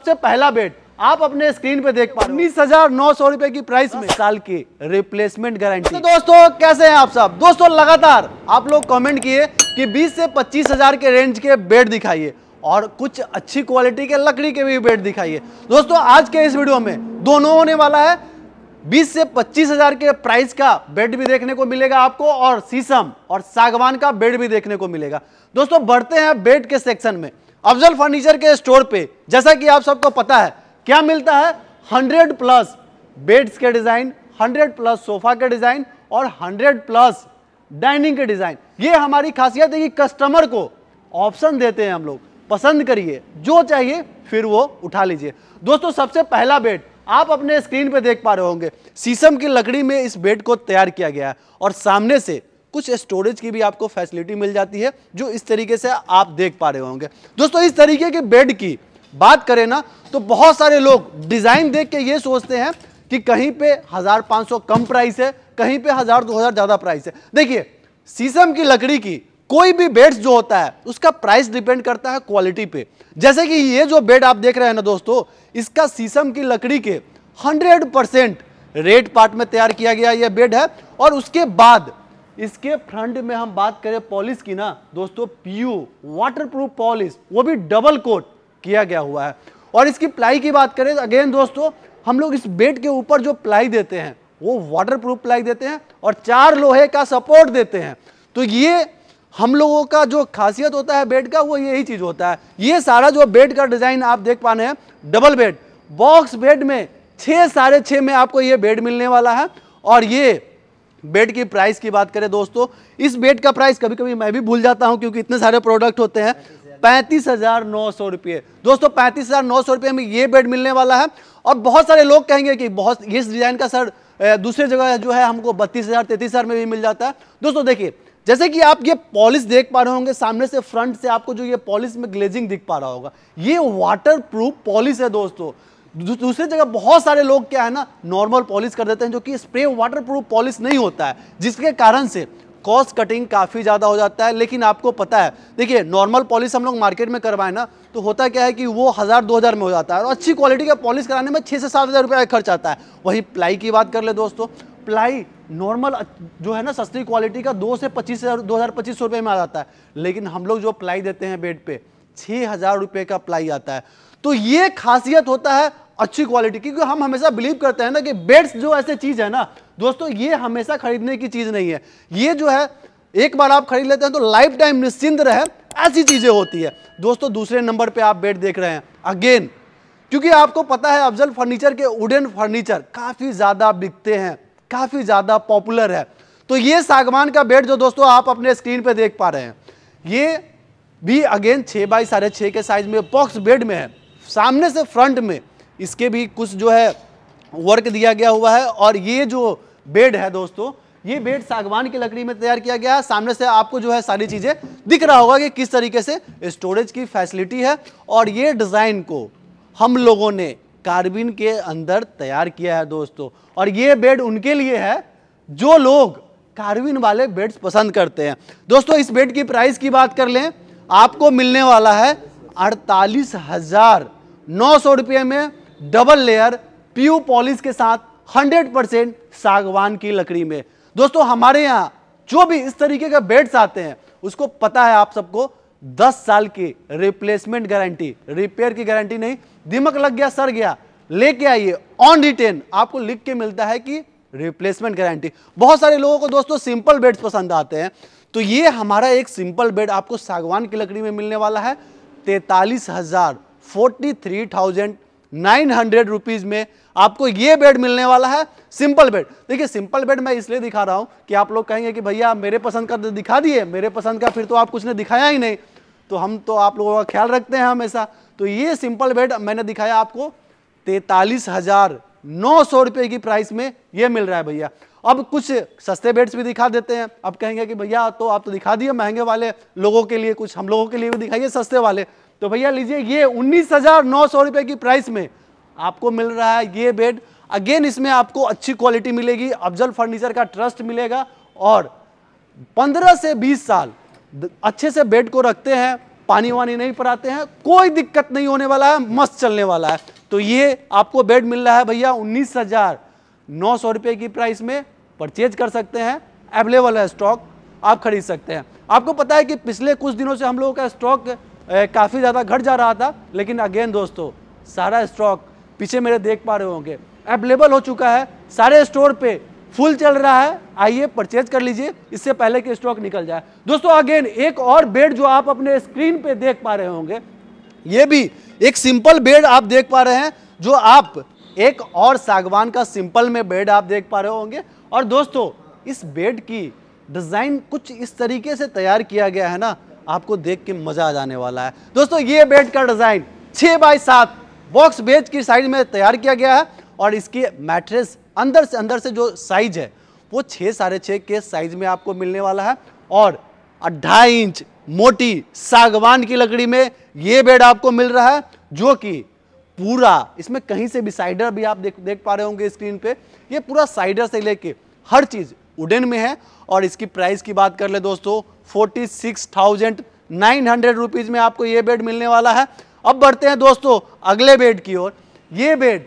सबसे पहला बेड आप अपने स्क्रीन पे देख पा उन्नीस हजार नौ सौ रुपए की प्राइस में साल की रिप्लेसमेंट गारंटी तो दोस्तों कैसे हैं आप सब दोस्तों लगातार आप लोग कमेंट किए कि 20 से पच्चीस हजार के रेंज के बेड दिखाइए और कुछ अच्छी क्वालिटी के लकड़ी के भी बेड दिखाइए दोस्तों आज के इस वीडियो में दोनों होने वाला है बीस से पच्चीस के प्राइस का बेड भी देखने को मिलेगा आपको और शीशम और सागवान का बेड भी देखने को मिलेगा दोस्तों बढ़ते हैं बेड के सेक्शन में अफजल फर्नीचर के स्टोर पे जैसा कि आप सबको पता है क्या मिलता है 100 प्लस बेड्स के डिज़ाइन 100 प्लस सोफ़ा के डिज़ाइन और 100 प्लस डाइनिंग के डिज़ाइन ये हमारी खासियत है कि कस्टमर को ऑप्शन देते हैं हम लोग पसंद करिए जो चाहिए फिर वो उठा लीजिए दोस्तों सबसे पहला बेड आप अपने स्क्रीन पे देख पा रहे होंगे शीशम की लकड़ी में इस बेड को तैयार किया गया है और सामने से कुछ स्टोरेज की भी आपको फैसिलिटी मिल जाती है जो इस तरीके से आप देख पा रहे होंगे दोस्तों इस तरीके के बेड की बात करें ना तो बहुत सारे लोग डिज़ाइन देख के ये सोचते हैं कि कहीं पे हज़ार पाँच सौ कम प्राइस है कहीं पे हज़ार दो हज़ार ज़्यादा प्राइस है देखिए सीसम की लकड़ी की कोई भी बेड जो होता है उसका प्राइस डिपेंड करता है क्वालिटी पे जैसे कि ये जो बेड आप देख रहे हैं ना दोस्तों इसका सीसम की लकड़ी के हंड्रेड परसेंट रेड पार्ट में तैयार किया गया यह बेड है और उसके बाद इसके फ्रंट में हम बात करें पॉलिस की ना दोस्तों पीयू वाटरप्रूफ पॉलिस वो भी डबल कोट किया गया हुआ है और इसकी प्लाई की बात करें अगेन दोस्तों हम लोग इस बेड के ऊपर जो प्लाई देते हैं वो वाटरप्रूफ प्लाई देते हैं और चार लोहे का सपोर्ट देते हैं तो ये हम लोगों का जो खासियत होता है बेड का वो यही चीज़ होता है ये सारा जो बेड का डिज़ाइन आप देख पा रहे हैं डबल बेड बॉक्स बेड में छह साढ़े छः में आपको ये बेड मिलने वाला है और ये बेड की प्राइस की बात करें दोस्तों इस बेड का प्राइस कभी कभी मैं भी भूल जाता हूं क्योंकि इतने सारे प्रोडक्ट होते हैं पैंतीस हजार नौ सौ रुपये दोस्तों पैंतीस हजार नौ सौ रुपये में ये बेड मिलने वाला है और बहुत सारे लोग कहेंगे कि बहुत इस डिज़ाइन का सर दूसरे जगह जो है हमको बत्तीस हज़ार तैतीस हज़ार में भी मिल जाता है दोस्तों देखिए जैसे कि आप ये पॉलिश देख पा रहे होंगे सामने से फ्रंट से आपको जो ये पॉलिश में ग्लेजिंग दिख पा रहा होगा ये वाटर प्रूफ पॉलिश है दोस्तों दूसरी जगह बहुत सारे लोग क्या है ना नॉर्मल पॉलिश कर देते हैं जो कि स्प्रे वाटर प्रूफ पॉलिश नहीं होता है जिसके कारण से कॉस्ट कटिंग काफ़ी ज़्यादा हो जाता है लेकिन आपको पता है देखिए नॉर्मल पॉलिश हम लोग मार्केट में करवाएं ना तो होता क्या है कि वो हज़ार दो हज़ार में हो जाता है और अच्छी क्वालिटी का पॉलिश कराने में छः से सात हज़ार रुपये का खर्च आता है वही प्लाई की बात कर ले दोस्तों प्लाई नॉर्मल जो है ना सस्ती क्वालिटी का दो से पच्चीस हज़ार दो हज़ार पच्चीस सौ में आ जाता है लेकिन हम लोग जो प्लाई देते हैं बेड पर छः हज़ार का प्लाई आता है तो ये खासियत होता है अच्छी क्वालिटी क्योंकि हम हमेशा बिलीव करते हैं ना कि बेड्स जो ऐसे चीज़ है ना दोस्तों ये हमेशा खरीदने की चीज़ नहीं है ये जो है एक बार आप खरीद लेते हैं तो लाइफ टाइम निश्चिंत रहे ऐसी चीज़ें होती है दोस्तों दूसरे नंबर पे आप बेड देख रहे हैं अगेन क्योंकि आपको पता है अफजल फर्नीचर के वुडन फर्नीचर काफ़ी ज़्यादा बिकते हैं काफ़ी ज़्यादा पॉपुलर है तो ये सागवान का बेड जो दोस्तों आप अपने स्क्रीन पर देख पा रहे हैं ये भी अगेन छः बाई साढ़े छः के साइज में बॉक्स बेड में है सामने से फ्रंट में इसके भी कुछ जो है वर्क दिया गया हुआ है और ये जो बेड है दोस्तों ये बेड सागवान की लकड़ी में तैयार किया गया है सामने से आपको जो है सारी चीज़ें दिख रहा होगा कि किस तरीके से स्टोरेज की फैसिलिटी है और ये डिज़ाइन को हम लोगों ने कार्बिन के अंदर तैयार किया है दोस्तों और ये बेड उनके लिए है जो लोग कार्बिन वाले बेड्स पसंद करते हैं दोस्तों इस बेड की प्राइस की बात कर लें आपको मिलने वाला है अड़तालीस हज़ार नौ सौ रुपये में डबल लेयर प्यू पॉलिश के साथ 100 परसेंट सागवान की लकड़ी में दोस्तों हमारे यहाँ जो भी इस तरीके के बेड्स आते हैं उसको पता है आप सबको 10 साल की रिप्लेसमेंट गारंटी रिपेयर की गारंटी नहीं दिमक लग गया सर गया लेके आइए ऑन रिटेन आपको लिख के मिलता है कि रिप्लेसमेंट गारंटी बहुत सारे लोगों को दोस्तों सिंपल बेड्स पसंद आते हैं तो ये हमारा एक सिंपल बेड आपको सागवान की लकड़ी में मिलने वाला है तैतालीस हजार forty three thousand nine hundred rupees में आपको ये बेड मिलने वाला है सिंपल बेड देखिए सिंपल बेड मैं इसलिए दिखा रहा हूँ कि आप लोग कहेंगे कि भैया मेरे पसंद का तो दिखा दिए मेरे पसंद का फिर तो आप कुछ ने दिखाया ही नहीं तो हम तो आप लोगों का ख्याल रखते हैं हमेशा तो ये सिंपल बेड मैंने दिखाया आपको तैतालीस हज़ार नौ सौ रुपये की प्राइस में ये मिल रहा है भैया अब कुछ सस्ते बेड्स भी दिखा देते हैं अब कहेंगे कि भैया तो आप तो दिखा दिए महंगे वाले लोगों के लिए कुछ हम लोगों के लिए भी दिखाइए सस्ते वाले तो भैया लीजिए ये उन्नीस हज़ार नौ सौ रुपए की प्राइस में आपको मिल रहा है ये बेड अगेन इसमें आपको अच्छी क्वालिटी मिलेगी अफजल फर्नीचर का ट्रस्ट मिलेगा और 15 से 20 साल अच्छे से बेड को रखते हैं पानी वानी नहीं पड़ाते हैं कोई दिक्कत नहीं होने वाला है मस्त चलने वाला है तो ये आपको बेड मिल रहा है भैया उन्नीस हज़ार नौ सौ रुपये की प्राइस में परचेज कर सकते हैं अवेलेबल है स्टॉक आप खरीद सकते हैं आपको पता है कि पिछले कुछ दिनों से हम लोगों का स्टॉक काफ़ी ज़्यादा घट जा रहा था लेकिन अगेन दोस्तों सारा स्टॉक पीछे मेरे देख पा रहे होंगे अवेलेबल हो चुका है सारे स्टोर पे फुल चल रहा है आइए परचेज कर लीजिए इससे पहले कि स्टॉक निकल जाए दोस्तों अगेन एक और बेड जो आप अपने स्क्रीन पे देख पा रहे होंगे ये भी एक सिंपल बेड आप देख पा रहे हैं जो आप एक और सागवान का सिंपल में बेड आप देख पा रहे होंगे और दोस्तों इस बेड की डिज़ाइन कुछ इस तरीके से तैयार किया गया है ना आपको देख के मज़ा आ जाने वाला है दोस्तों ये बेड का डिज़ाइन छः बाई सात बॉक्स बेड की साइज में तैयार किया गया है और इसकी मैट्रेस अंदर से अंदर से जो साइज है वो छः साढ़े छः के साइज में आपको मिलने वाला है और अढ़ाई इंच मोटी सागवान की लकड़ी में ये बेड आपको मिल रहा है जो कि पूरा इसमें कहीं से भी साइडर भी आप देख देख पा रहे होंगे स्क्रीन पे ये पूरा साइडर से लेके हर चीज़ उडेन में है और इसकी प्राइस की बात कर ले दोस्तों forty six thousand nine hundred rupees में आपको ये बेड मिलने वाला है अब बढ़ते हैं दोस्तों अगले बेड की ओर ये bed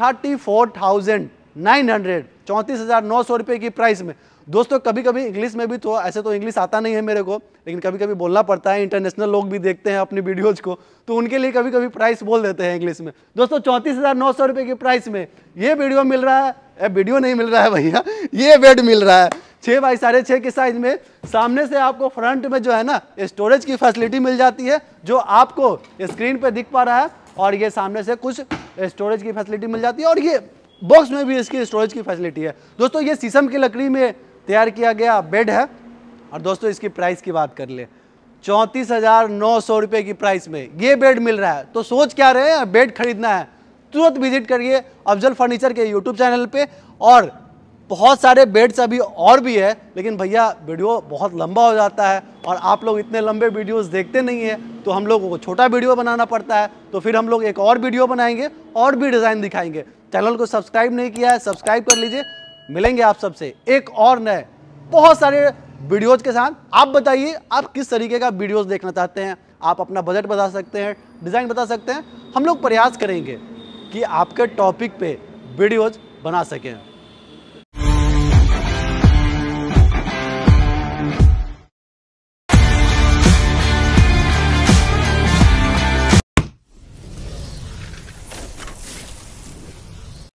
thirty four thousand nine hundred चौंतीस हज़ार नौ सौ रुपये की प्राइस में दोस्तों कभी कभी इंग्लिश में भी तो ऐसे तो इंग्लिश आता नहीं है मेरे को लेकिन कभी कभी बोलना पड़ता है इंटरनेशनल लोग भी देखते हैं अपनी वीडियोज़ को तो उनके लिए कभी कभी प्राइस बोल देते हैं इंग्लिश में दोस्तों चौंतीस हज़ार नौ सौ रुपये की प्राइस में ये वीडियो मिल रहा है ए, वीडियो नहीं मिल रहा है भैया ये बेड मिल रहा है छः बाई साढ़े छः के साइज में सामने से आपको फ्रंट में जो है ना स्टोरेज की फैसिलिटी मिल जाती है जो आपको स्क्रीन पर दिख पा रहा है और ये सामने से कुछ स्टोरेज की फैसिलिटी मिल जाती है और ये बॉक्स में भी इसकी स्टोरेज की फैसिलिटी है दोस्तों ये शीशम की लकड़ी में तैयार किया गया बेड है और दोस्तों इसकी प्राइस की बात कर ले चौंतीस हज़ार नौ सौ रुपये की प्राइस में ये बेड मिल रहा है तो सोच क्या रहे हैं बेड खरीदना है तुरंत विजिट करिए अफजल फर्नीचर के यूट्यूब चैनल पे और बहुत सारे बेड्स अभी और भी है लेकिन भैया वीडियो बहुत लंबा हो जाता है और आप लोग इतने लंबे वीडियोस देखते नहीं है तो हम लोगों को छोटा वीडियो बनाना पड़ता है तो फिर हम लोग एक और वीडियो बनाएंगे और भी डिज़ाइन दिखाएंगे चैनल को सब्सक्राइब नहीं किया है सब्सक्राइब कर लीजिए मिलेंगे आप सबसे एक और नए बहुत सारे वीडियोज़ के साथ आप बताइए आप किस तरीके का वीडियोज़ देखना चाहते हैं आप अपना बजट बता सकते हैं डिज़ाइन बता सकते हैं हम लोग प्रयास करेंगे कि आपके टॉपिक पे वीडियोज़ बना सकें